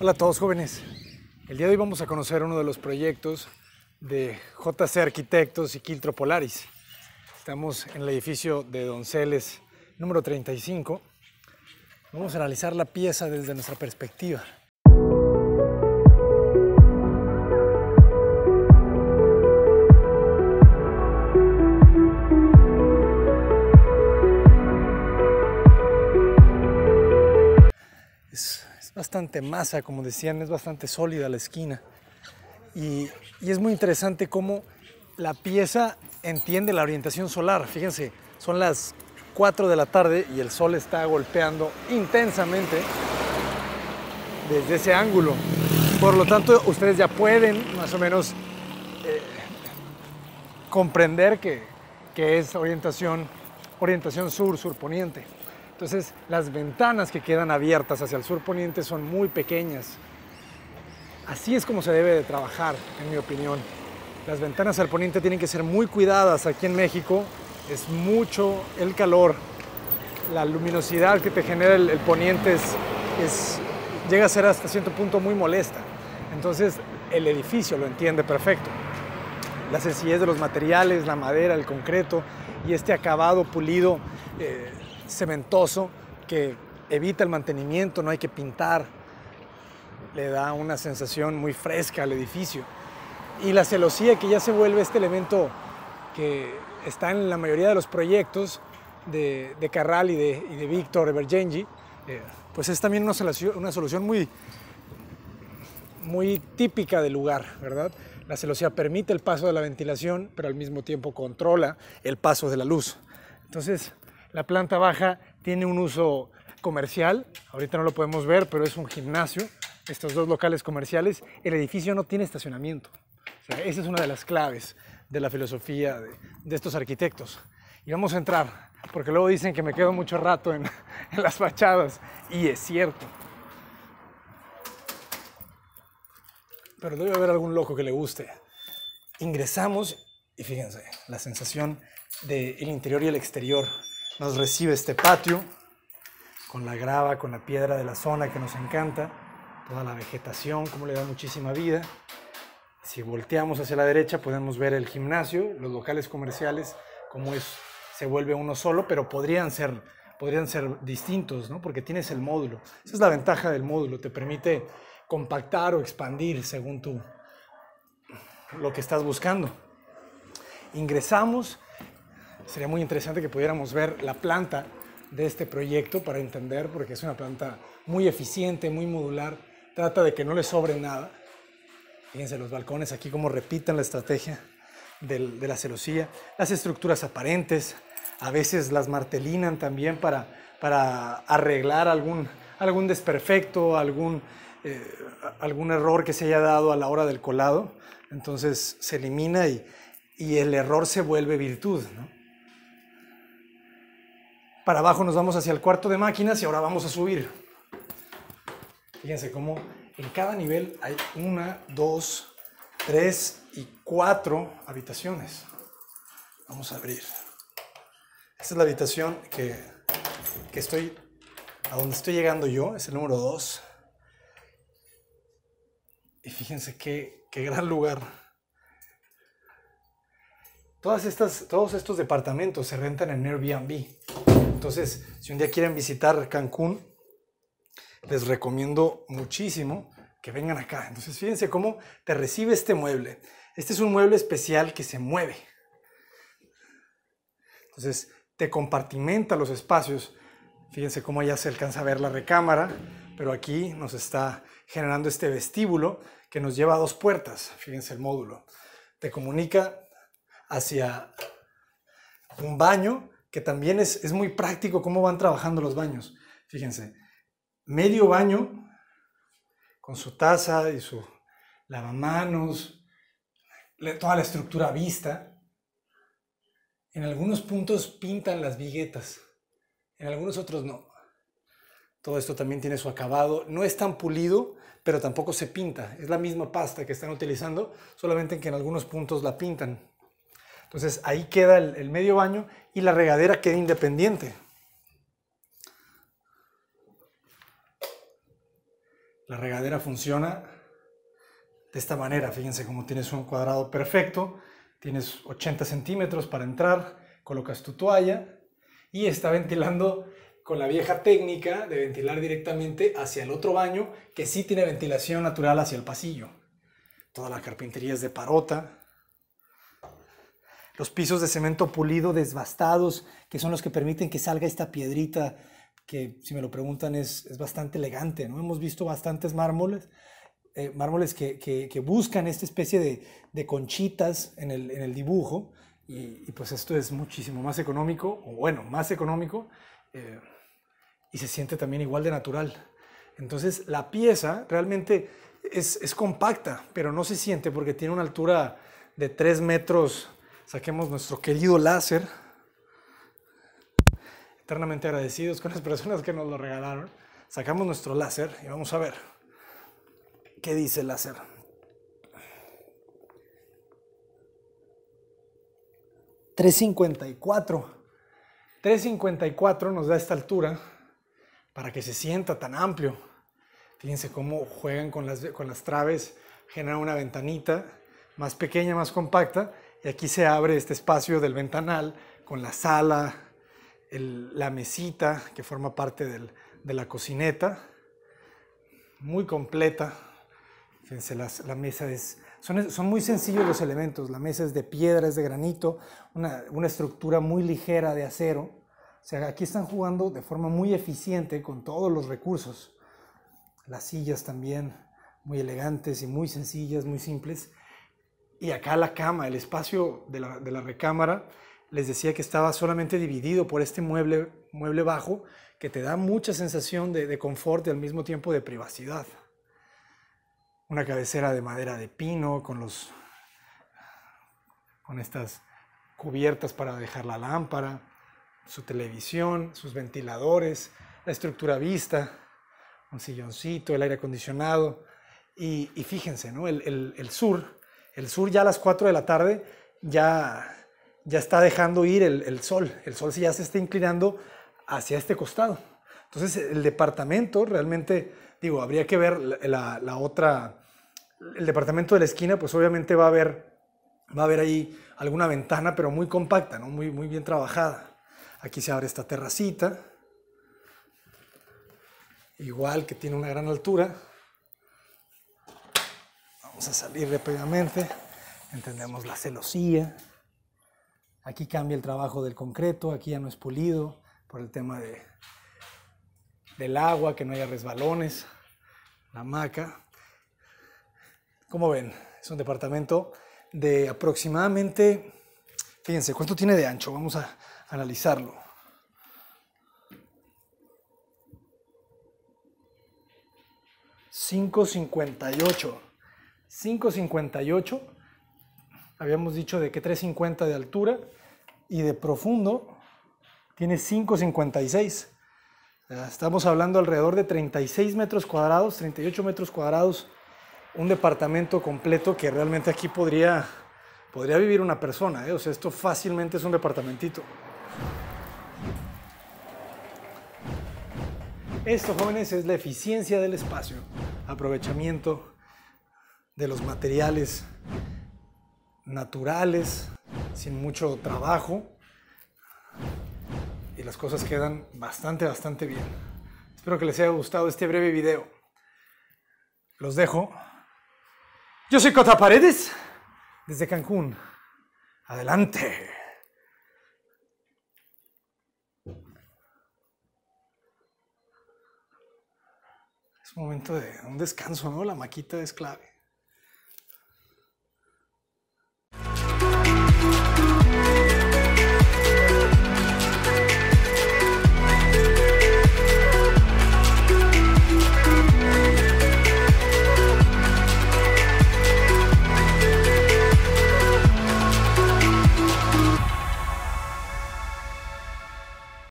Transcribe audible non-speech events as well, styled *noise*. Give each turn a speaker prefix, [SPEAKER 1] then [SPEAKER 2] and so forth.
[SPEAKER 1] Hola a todos jóvenes. El día de hoy vamos a conocer uno de los proyectos de JC Arquitectos y Quiltro Polaris. Estamos en el edificio de Donceles número 35. Vamos a analizar la pieza desde nuestra perspectiva. masa, como decían, es bastante sólida la esquina. Y, es muy interesante cómo la pieza entiende la orientación solar. Fíjense, son las 4 de la tarde y el sol está golpeando intensamente desde ese ángulo. Por lo tanto, ustedes ya pueden más o menos eh, comprender que, que es orientación, orientación sur, sur-poniente. Entonces las ventanas que quedan abiertas hacia el sur poniente son muy pequeñas. Así es como se debe de trabajar, en mi opinión. Las ventanas al poniente tienen que ser muy cuidadas aquí en México. Es mucho el calor. La luminosidad que te genera el, poniente es, llega a ser hasta cierto punto muy molesta. Entonces el edificio lo entiende perfecto. La sencillez de los materiales, la madera, el concreto y este acabado pulido eh, cementoso que evita el mantenimiento, no hay que pintar, le da una sensación muy fresca al edificio. Y la celosía que ya se vuelve este elemento que está en la mayoría de los proyectos de, Carral y de, de Víctor Evergenji, eh, pues es también una solución, una solución muy, muy típica del lugar, ¿verdad? La celosía permite el paso de la ventilación, pero al mismo tiempo controla el paso de la luz. Entonces, la planta baja tiene un uso comercial, ahorita no lo podemos ver, pero es un gimnasio, estos dos locales comerciales. El edificio no tiene estacionamiento. esa es una de las claves de la filosofía de, estos arquitectos. Y vamos a entrar, porque luego dicen que me quedo mucho rato *laughs* en, las fachadas, y es cierto. Pero debe haber algún loco que le guste. Ingresamos y fíjense, la sensación del interior y el exterior nos recibe este patio con la grava, con la piedra de la zona que nos encanta, toda la vegetación, como le da muchísima vida. Si volteamos hacia la derecha podemos ver el gimnasio, los locales comerciales, como es, se vuelve uno solo, pero podrían ser, podrían ser distintos, ¿no? porque tienes el módulo. Esa es la ventaja del módulo, te permite compactar o expandir según tú lo que estás buscando. Ingresamos sería muy interesante que pudiéramos ver la planta de este proyecto para entender, porque es una planta muy eficiente, muy modular, trata de que no le sobre nada. Fíjense los balcones aquí como repitan la estrategia de la celosía, las estructuras aparentes, a veces las martelinan también para, para arreglar algún, algún desperfecto, algún, eh, algún error que se haya dado a la hora del colado, entonces se elimina y, y el error se vuelve virtud. ¿no? para abajo nos vamos hacia el cuarto de máquinas y ahora vamos a subir. Fíjense cómo en cada nivel hay una, dos, tres y cuatro habitaciones. Vamos a abrir. Esta es la habitación que, estoy, a donde estoy llegando yo, es el número dos. Y fíjense qué, gran lugar. Todas estas, todos estos departamentos se rentan en Airbnb. Entonces, si un día quieren visitar Cancún, les recomiendo muchísimo que vengan acá. Entonces, fíjense cómo te recibe este mueble. Este es un mueble especial que se mueve. Entonces, te compartimenta los espacios. Fíjense cómo ya se alcanza a ver la recámara, pero aquí nos está generando este vestíbulo que nos lleva a dos puertas. Fíjense el módulo. Te comunica hacia un baño que también es, muy práctico cómo van trabajando los baños. Fíjense, medio baño con su taza y su lavamanos, toda la estructura vista. En algunos puntos pintan las viguetas, en algunos otros no. Todo esto también tiene su acabado. No es tan pulido, pero tampoco se pinta. Es la misma pasta que están utilizando, solamente que en algunos puntos la pintan. Entonces ahí queda el, medio baño y la regadera queda independiente. La regadera funciona de esta manera. Fíjense cómo tienes un cuadrado perfecto. Tienes 80 centímetros para entrar. Colocas tu toalla y está ventilando con la vieja técnica de ventilar directamente hacia el otro baño que sí tiene ventilación natural hacia el pasillo. Toda la carpintería es de parota los pisos de cemento pulido desbastados, que son los que permiten que salga esta piedrita, que si me lo preguntan es, bastante elegante, ¿no? Hemos visto bastantes mármoles, eh, mármoles que, buscan esta especie de, conchitas en el, dibujo, y, pues esto es muchísimo más económico, o bueno, más económico, eh, y se siente también igual de natural. Entonces la pieza realmente es, es compacta, pero no se siente porque tiene una altura de 3 metros Saquemos nuestro querido láser. Eternamente agradecidos con las personas que nos lo regalaron. Sacamos nuestro láser y vamos a ver qué dice el láser. $3.54. $3.54 nos da esta altura para que se sienta tan amplio. Fíjense cómo juegan con las, con las traves, generan una ventanita más pequeña, más compacta y aquí se abre este espacio del ventanal con la sala, la mesita que forma parte de la cocineta, muy completa. Fíjense, la mesa es... Son, muy sencillos los elementos, la mesa es de piedra, es de granito, una, una estructura muy ligera de acero. O sea, aquí están jugando de forma muy eficiente con todos los recursos. Las sillas también, muy elegantes y muy sencillas, muy simples y acá la cama, el espacio de la, recámara, les decía que estaba solamente dividido por este mueble, mueble bajo que te da mucha sensación de, de confort y al mismo tiempo de privacidad. Una cabecera de madera de pino con los con estas cubiertas para dejar la lámpara, su televisión, sus ventiladores, la estructura vista, un silloncito, el aire acondicionado. Y, y fíjense, el, el, el sur el sur ya a las 4 de la tarde ya, ya está dejando ir el, sol. El sol ya se está inclinando hacia este costado. Entonces el departamento realmente, digo, habría que ver la, otra, el departamento de la esquina, pues obviamente va a haber, va a haber ahí alguna ventana, pero muy compacta, ¿no? muy, muy bien trabajada. Aquí se abre esta terracita, igual que tiene una gran altura. Vamos a salir rápidamente. Entendemos la celosía. Aquí cambia el trabajo del concreto, aquí ya no es pulido por el tema de, del agua, que no haya resbalones, la maca. Como ven, es un departamento de aproximadamente, fíjense, ¿cuánto tiene de ancho? Vamos a analizarlo. $5.58 5.58. Habíamos dicho de que 3.50 de altura y de profundo tiene 5.56. Estamos hablando alrededor de 36 metros cuadrados, 38 metros cuadrados, un departamento completo que realmente aquí podría, podría vivir una persona. ¿eh? O sea, esto fácilmente es un departamentito. Esto, jóvenes, es la eficiencia del espacio, aprovechamiento de los materiales naturales, sin mucho trabajo, y las cosas quedan bastante, bastante bien. Espero que les haya gustado este breve video. Los dejo. Yo soy Cota Paredes, desde Cancún. Adelante. Es momento de un descanso, ¿no? La maquita es clave.